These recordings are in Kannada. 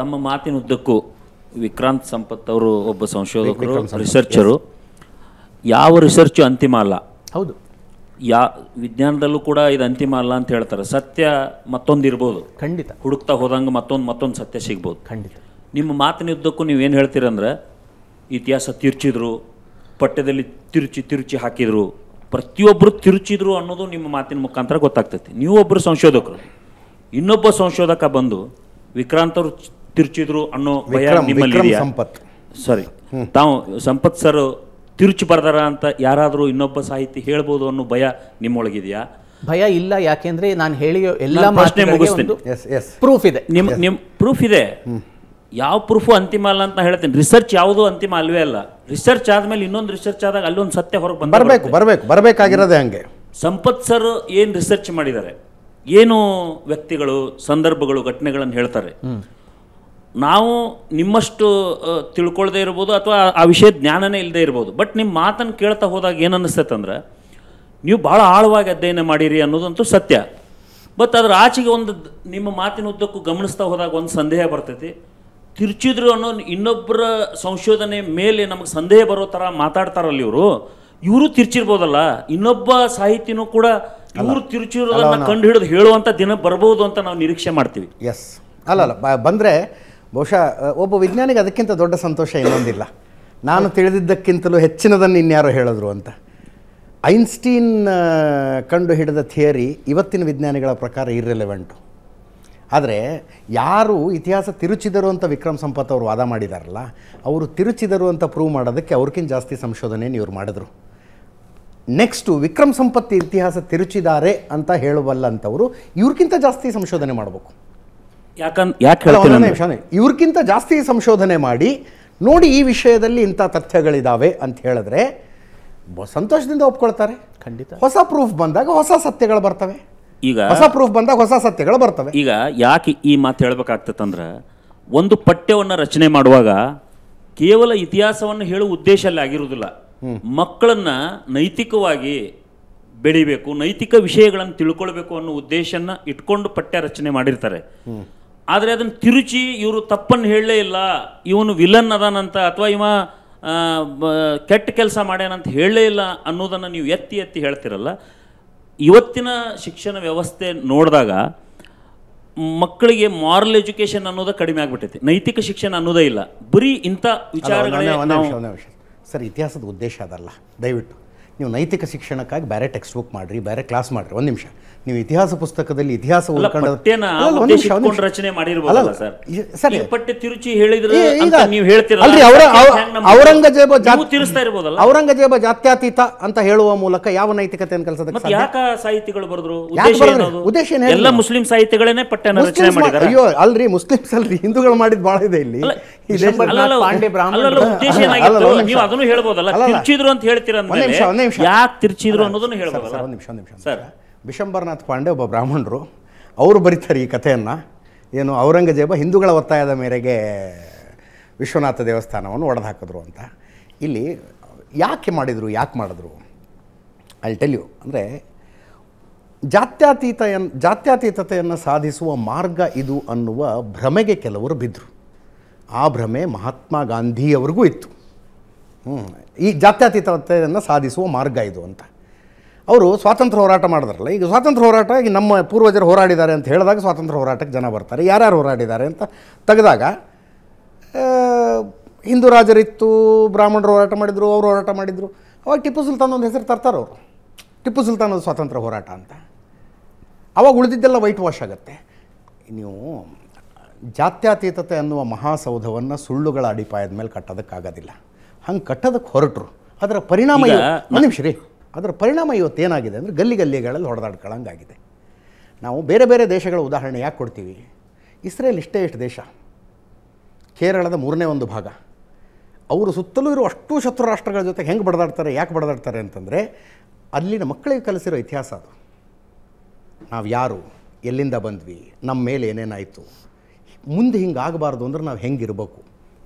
ತಮ್ಮ ಮಾತಿನ ಉದ್ದಕ್ಕೂ ವಿಕ್ರಾಂತ್ ಸಂಪತ್ ಅವರು ಒಬ್ಬ ಸಂಶೋಧಕರು ರಿಸರ್ಚರು ಯಾವ ರಿಸರ್ಚು ಅಂತಿಮ ಅಲ್ಲ ಹೌದು ಯಾ ವಿಜ್ಞಾನದಲ್ಲೂ ಕೂಡ ಇದು ಅಂತಿಮ ಅಲ್ಲ ಅಂತ ಹೇಳ್ತಾರೆ ಸತ್ಯ ಮತ್ತೊಂದು ಇರ್ಬೋದು ಖಂಡಿತ ಹುಡುಕ್ತಾ ಹೋದಂಗೆ ಮತ್ತೊಂದು ಮತ್ತೊಂದು ಸತ್ಯ ಸಿಗ್ಬೋದು ಖಂಡಿತ ನಿಮ್ಮ ಮಾತಿನ ಏನು ನೀವೇನು ಹೇಳ್ತೀರಂದ್ರೆ ಇತಿಹಾಸ ತಿರುಚಿದ್ರು ಪಠ್ಯದಲ್ಲಿ ತಿರುಚಿ ತಿರುಚಿ ಹಾಕಿದ್ರು ಪ್ರತಿಯೊಬ್ಬರು ತಿರುಚಿದ್ರು ಅನ್ನೋದು ನಿಮ್ಮ ಮಾತಿನ ಮುಖಾಂತರ ಗೊತ್ತಾಗ್ತೈತಿ ಒಬ್ಬರು ಸಂಶೋಧಕರು ಇನ್ನೊಬ್ಬ ಸಂಶೋಧಕ ಬಂದು ವಿಕ್ರಾಂತ್ ಅವರು ತಿರುಚಿದ್ರು ಅನ್ನೋ ಭಯ ನಿಮ್ಮಲ್ಲಿ ಸಂಪತ್ ಸಾರಿ ತಾವು ಸಂಪತ್ ಸರ್ ತಿರುಚಿ ಬರ್ದಾರ ಅಂತ ಯಾರಾದರೂ ಇನ್ನೊಬ್ಬ ಸಾಹಿತಿ ಹೇಳ್ಬೋದು ಅನ್ನೋ ಭಯ ನಿಮ್ಮೊಳಗಿದೆಯಾ ಭಯ ಇಲ್ಲ ಯಾಕೆಂದ್ರೆ ನಾನು ಹೇಳಿ ಎಲ್ಲ ಪ್ರಶ್ನೆ ಮುಗಿಸ್ತೀನಿ ಪ್ರೂಫ್ ಇದೆ ನಿಮ್ ನಿಮ್ ಪ್ರೂಫ್ ಇದೆ ಯಾವ ಪ್ರೂಫು ಅಂತಿಮ ಅಲ್ಲ ಅಂತ ಹೇಳ್ತೀನಿ ರಿಸರ್ಚ್ ಯಾವುದು ಅಂತಿಮ ಅಲ್ವೇ ಅಲ್ಲ ರಿಸರ್ಚ್ ಆದ್ಮೇಲೆ ಇನ್ನೊಂದು ರಿಸರ್ಚ್ ಆದಾಗ ಅಲ್ಲೊಂದು ಸತ್ಯ ಹೊರಗೆ ಬಂದ ಬರಬೇಕು ಬರಬೇಕು ಬರಬೇಕಾಗಿರೋದೇ ಹಂಗೆ ಸಂಪತ್ ಸರ್ ಏನು ರಿಸರ್ಚ್ ಮಾಡಿದ್ದಾರೆ ಏನು ವ್ಯಕ್ತಿಗಳು ಸಂದರ್ಭಗಳು ಘಟನೆಗಳನ್ನು ಹೇಳ್ತಾರೆ ನಾವು ನಿಮ್ಮಷ್ಟು ತಿಳ್ಕೊಳ್ಳದೇ ಇರ್ಬೋದು ಅಥವಾ ಆ ವಿಷಯ ಜ್ಞಾನನೇ ಇಲ್ಲದೆ ಇರ್ಬೋದು ಬಟ್ ನಿಮ್ಮ ಮಾತನ್ನು ಕೇಳ್ತಾ ಹೋದಾಗ ಏನು ಅಂದ್ರೆ ನೀವು ಭಾಳ ಆಳವಾಗಿ ಅಧ್ಯಯನ ಮಾಡಿರಿ ಅನ್ನೋದಂತೂ ಸತ್ಯ ಬಟ್ ಅದರ ಆಚೆಗೆ ಒಂದು ನಿಮ್ಮ ಮಾತಿನ ಉದ್ದಕ್ಕೂ ಗಮನಿಸ್ತಾ ಹೋದಾಗ ಒಂದು ಸಂದೇಹ ಬರ್ತೈತಿ ತಿರ್ಚಿದ್ರು ಅನ್ನೋ ಇನ್ನೊಬ್ಬರ ಸಂಶೋಧನೆ ಮೇಲೆ ನಮಗೆ ಸಂದೇಹ ಬರೋ ಥರ ಮಾತಾಡ್ತಾರಲ್ಲ ಇವರು ಇವರು ತಿರ್ಚಿರ್ಬೋದಲ್ಲ ಇನ್ನೊಬ್ಬ ಸಾಹಿತ್ಯನೂ ಕೂಡ ಇವರು ತಿರುಚಿರೋದನ್ನು ಕಂಡು ಹಿಡಿದು ಹೇಳುವಂಥ ದಿನ ಬರ್ಬೋದು ಅಂತ ನಾವು ನಿರೀಕ್ಷೆ ಮಾಡ್ತೀವಿ ಎಸ್ ಅಲ್ಲಲ್ಲ ಅಲ್ಲ ಬಂದರೆ ಬಹುಶಃ ಒಬ್ಬ ವಿಜ್ಞಾನಿಗೆ ಅದಕ್ಕಿಂತ ದೊಡ್ಡ ಸಂತೋಷ ಇನ್ನೊಂದಿಲ್ಲ ನಾನು ತಿಳಿದಿದ್ದಕ್ಕಿಂತಲೂ ಹೆಚ್ಚಿನದನ್ನು ಇನ್ಯಾರೋ ಹೇಳಿದ್ರು ಅಂತ ಐನ್ಸ್ಟೀನ್ ಕಂಡು ಹಿಡಿದ ಥಿಯರಿ ಇವತ್ತಿನ ವಿಜ್ಞಾನಿಗಳ ಪ್ರಕಾರ ಇರ್ರೆಲೆವೆಂಟು ಆದರೆ ಯಾರು ಇತಿಹಾಸ ತಿರುಚಿದರು ಅಂತ ವಿಕ್ರಮ್ ಸಂಪತ್ ಅವರು ವಾದ ಮಾಡಿದಾರಲ್ಲ ಅವರು ತಿರುಚಿದರು ಅಂತ ಪ್ರೂವ್ ಮಾಡೋದಕ್ಕೆ ಅವ್ರಿಗಿಂತ ಜಾಸ್ತಿ ಸಂಶೋಧನೆಯನ್ನು ಇವ್ರು ಮಾಡಿದ್ರು ನೆಕ್ಸ್ಟು ವಿಕ್ರಮ್ ಸಂಪತ್ ಇತಿಹಾಸ ತಿರುಚಿದ್ದಾರೆ ಅಂತ ಹೇಳುವಲ್ಲಂಥವರು ಇವ್ರಿಗಿಂತ ಜಾಸ್ತಿ ಸಂಶೋಧನೆ ಮಾಡಬೇಕು ಯಾಕೆ ಇವ್ರಿಗಿಂತ ಜಾಸ್ತಿ ಸಂಶೋಧನೆ ಮಾಡಿ ನೋಡಿ ಈ ವಿಷಯದಲ್ಲಿ ಇಂಥ ತಥ್ಯಗಳಿದ್ದಾವೆ ಅಂತ ಹೇಳಿದ್ರೆ ಸಂತೋಷದಿಂದ ಒಪ್ಕೊಳ್ತಾರೆ ಖಂಡಿತ ಹೊಸ ಪ್ರೂಫ್ ಬಂದಾಗ ಹೊಸ ಸತ್ಯಗಳು ಬರ್ತವೆ ಈಗ ಹೊಸ ಪ್ರೂಫ್ ಬಂದಾಗ ಹೊಸ ಸತ್ಯಗಳು ಬರ್ತವೆ ಈಗ ಯಾಕೆ ಈ ಮಾತು ಹೇಳ್ಬೇಕಾಗ್ತದಂದ್ರೆ ಒಂದು ಪಠ್ಯವನ್ನ ರಚನೆ ಮಾಡುವಾಗ ಕೇವಲ ಇತಿಹಾಸವನ್ನು ಹೇಳುವ ಉದ್ದೇಶ ಅಲ್ಲಿ ಆಗಿರುವುದಿಲ್ಲ ಮಕ್ಕಳನ್ನ ನೈತಿಕವಾಗಿ ಬೆಳಿಬೇಕು ನೈತಿಕ ವಿಷಯಗಳನ್ನು ತಿಳ್ಕೊಳ್ಬೇಕು ಅನ್ನೋ ಉದ್ದೇಶನ ಇಟ್ಕೊಂಡು ಪಠ್ಯ ರಚನೆ ಮಾಡಿರ್ತಾರೆ ಆದರೆ ಅದನ್ನು ತಿರುಚಿ ಇವರು ತಪ್ಪನ್ನು ಹೇಳಲೇ ಇಲ್ಲ ಇವನು ವಿಲನ್ ಅದಾನಂತ ಅಥವಾ ಇವ ಕೆಟ್ಟ ಕೆಲಸ ಮಾಡ್ಯಾನಂತ ಹೇಳಲೇ ಇಲ್ಲ ಅನ್ನೋದನ್ನು ನೀವು ಎತ್ತಿ ಎತ್ತಿ ಹೇಳ್ತಿರಲ್ಲ ಇವತ್ತಿನ ಶಿಕ್ಷಣ ವ್ಯವಸ್ಥೆ ನೋಡಿದಾಗ ಮಕ್ಕಳಿಗೆ ಮಾರಲ್ ಎಜುಕೇಷನ್ ಅನ್ನೋದು ಕಡಿಮೆ ಆಗ್ಬಿಟ್ಟೈತಿ ನೈತಿಕ ಶಿಕ್ಷಣ ಅನ್ನೋದೇ ಇಲ್ಲ ಬರೀ ಇಂಥ ವಿಚಾರಗಳೇ ಸರ್ ಇತಿಹಾಸದ ಉದ್ದೇಶ ಅದಲ್ಲ ದಯವಿಟ್ಟು ನೀವು ನೈತಿಕ ಶಿಕ್ಷಣಕ್ಕಾಗಿ ಬೇರೆ ಟೆಕ್ಸ್ಟ್ ಬುಕ್ ಮಾಡ್ರಿ ಬೇರೆ ಕ್ಲಾಸ್ ಮಾಡ್ರಿ ಒಂದು ನಿಮಿಷ ನೀವು ಇತಿಹಾಸ ಪುಸ್ತಕದಲ್ಲಿ ಇತಿಹಾಸ ರಚನೆ ಸರ್ ಪಟ್ಟೆ ತಿರುಚಿ ಹೇಳಿದ್ರು ಹೇಳಿದ್ರೆ ನೀವು ಔರಂಗಜೇಬ ತಿರುಸ್ತಾ ಇರಬಹುದಲ್ಲ ಔರಂಗಜೇಬ ಜಾತ್ಯಾತೀತ ಅಂತ ಹೇಳುವ ಮೂಲಕ ಯಾವ ನೈತಿಕತೆಯನ್ನು ಕೆಲಸದ ಯಾಕ ಸಾಹಿತಿಗಳು ಬರೆದ್ರು ಉದ್ದೇಶ ಎಲ್ಲಾ ಮುಸ್ಲಿಂ ಸಾಹಿತಿಗಳೇನೆ ಪಟ್ಟೆನ ರಚನೆ ಮಾಡಿದ್ದಾರೆ ಅಯ್ಯೋ ಅಲ್ರಿ ಮುಸ್ಲಿಮ್ಸ್ ಅಲ್ರಿ ಹಿಂದೂಗಳು ಮಾಡಿದ್ ಬಹಳ ಇದೆ ಇಲ್ಲಿ ಉದ್ದೇಶ ಏನಾಗಿತ್ತು ನೀವು ಅದನ್ನು ಹೇಳ್ಬೋದಲ್ಲ ತಿರುಚಿದ್ರು ಅಂತ ಹೇಳ್ತೀರ ಅಂದ್ರೆ ನಿಮಿಷ ಯಾಕೆ ತಿರ್ಚಿದ್ರು ಅನ್ನೋದನ್ನು ಹೇಳಬಹುದು ಒಂದು ನಿಮಿಷ ಒಂದು ನಿಮಿಷ ಸರ್ ಬಿಶಂಬರನಾಥ್ ಪಾಂಡೆ ಒಬ್ಬ ಬ್ರಾಹ್ಮಣರು ಅವರು ಬರೀತಾರೆ ಈ ಕಥೆಯನ್ನು ಏನು ಔರಂಗಜೇಬ ಹಿಂದೂಗಳ ಒತ್ತಾಯದ ಮೇರೆಗೆ ವಿಶ್ವನಾಥ ದೇವಸ್ಥಾನವನ್ನು ಒಡೆದು ಹಾಕಿದ್ರು ಅಂತ ಇಲ್ಲಿ ಯಾಕೆ ಮಾಡಿದರು ಯಾಕೆ ಮಾಡಿದ್ರು ಐಲ್ ಟೆಲ್ ಯು ಅಂದರೆ ಜಾತ್ಯತೀತ ಜಾತ್ಯತೀತತೆಯನ್ನು ಸಾಧಿಸುವ ಮಾರ್ಗ ಇದು ಅನ್ನುವ ಭ್ರಮೆಗೆ ಕೆಲವರು ಬಿದ್ದರು ಆ ಭ್ರಮೆ ಮಹಾತ್ಮ ಗಾಂಧಿಯವರಿಗೂ ಇತ್ತು ಈ ಜಾತ್ಯತೀತತೆಯನ್ನು ಸಾಧಿಸುವ ಮಾರ್ಗ ಇದು ಅಂತ ಅವರು ಸ್ವಾತಂತ್ರ್ಯ ಹೋರಾಟ ಮಾಡಿದ್ರಲ್ಲ ಈಗ ಸ್ವಾತಂತ್ರ್ಯ ಹೋರಾಟ ಈಗ ನಮ್ಮ ಪೂರ್ವಜರು ಹೋರಾಡಿದ್ದಾರೆ ಅಂತ ಹೇಳಿದಾಗ ಸ್ವಾತಂತ್ರ್ಯ ಹೋರಾಟಕ್ಕೆ ಜನ ಬರ್ತಾರೆ ಯಾರ್ಯಾರು ಹೋರಾಡಿದ್ದಾರೆ ಅಂತ ತೆಗೆದಾಗ ಹಿಂದೂ ರಾಜರಿತ್ತು ಬ್ರಾಹ್ಮಣರು ಹೋರಾಟ ಮಾಡಿದರು ಅವರು ಹೋರಾಟ ಮಾಡಿದರು ಅವಾಗ ಟಿಪ್ಪು ಸುಲ್ತಾನ್ ಒಂದು ಹೆಸರು ತರ್ತಾರೆ ಅವರು ಟಿಪ್ಪು ಸುಲ್ತಾನ್ ಒಂದು ಸ್ವಾತಂತ್ರ್ಯ ಹೋರಾಟ ಅಂತ ಅವಾಗ ಉಳಿದಿದ್ದೆಲ್ಲ ವೈಟ್ ವಾಶ್ ಆಗುತ್ತೆ ನೀವು ಜಾತ್ಯತೀತತೆ ಅನ್ನುವ ಮಹಾಸೌಧವನ್ನು ಸುಳ್ಳುಗಳ ಅಡಿಪಾಯದ ಮೇಲೆ ಕಟ್ಟೋದಕ್ಕಾಗೋದಿಲ್ಲ ಹಂಗೆ ಕಟ್ಟೋದಕ್ಕೆ ಹೊರಟರು ಅದರ ಪರಿಣಾಮ ಒಂದು ನಿಮಿಷ ರೀ ಅದರ ಪರಿಣಾಮ ಇವತ್ತು ಏನಾಗಿದೆ ಅಂದರೆ ಗಲ್ಲಿ ಗಲ್ಲಿಗಳಲ್ಲಿ ಹೊಡೆದಾಡ್ಕೊಳ್ಳಂಗಾಗಿದೆ ನಾವು ಬೇರೆ ಬೇರೆ ದೇಶಗಳ ಉದಾಹರಣೆ ಯಾಕೆ ಕೊಡ್ತೀವಿ ಇಸ್ರೇಲ್ ಇಷ್ಟೇ ಇಷ್ಟು ದೇಶ ಕೇರಳದ ಮೂರನೇ ಒಂದು ಭಾಗ ಅವರು ಸುತ್ತಲೂ ಇರುವ ಅಷ್ಟು ಶತ್ರು ರಾಷ್ಟ್ರಗಳ ಜೊತೆ ಹೆಂಗೆ ಬಡದಾಡ್ತಾರೆ ಯಾಕೆ ಬಡದಾಡ್ತಾರೆ ಅಂತಂದರೆ ಅಲ್ಲಿನ ಮಕ್ಕಳಿಗೆ ಕಲಿಸಿರೋ ಇತಿಹಾಸ ಅದು ನಾವು ಯಾರು ಎಲ್ಲಿಂದ ಬಂದ್ವಿ ನಮ್ಮ ಮೇಲೆ ಏನೇನಾಯಿತು ಮುಂದೆ ಹಿಂಗೆ ಆಗಬಾರ್ದು ಅಂದ್ರೆ ನಾವು ಹೆಂಗಿರಬೇಕು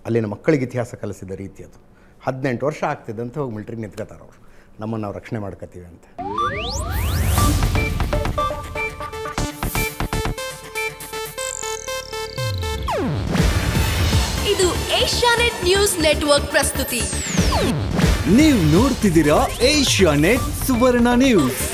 ಅಲ್ಲಿನ ಮಕ್ಕಳಿಗೆ ಇತಿಹಾಸ ಕಲಿಸಿದ ರೀತಿ ಅದು ಹದಿನೆಂಟು ವರ್ಷ ಆಗ್ತಿದೆ ಅಂತ ಹೋಗಿ ಮಿಲ್ಟ್ರಿಗೆ ನಿಂತ್ಕೋತಾರೆ ಅವರು ನಮ್ಮನ್ನು ನಾವು ರಕ್ಷಣೆ ಮಾಡ್ಕೋತೀವಿ ಅಂತ ಇದು ಏಷ್ಯಾನೆಟ್ ನ್ಯೂಸ್ ನೆಟ್ವರ್ಕ್ ಪ್ರಸ್ತುತಿ ನೀವು ನೋಡ್ತಿದ್ದೀರಾ ಏಷ್ಯಾನೆಟ್ ಸುವರ್ಣ ನ್ಯೂಸ್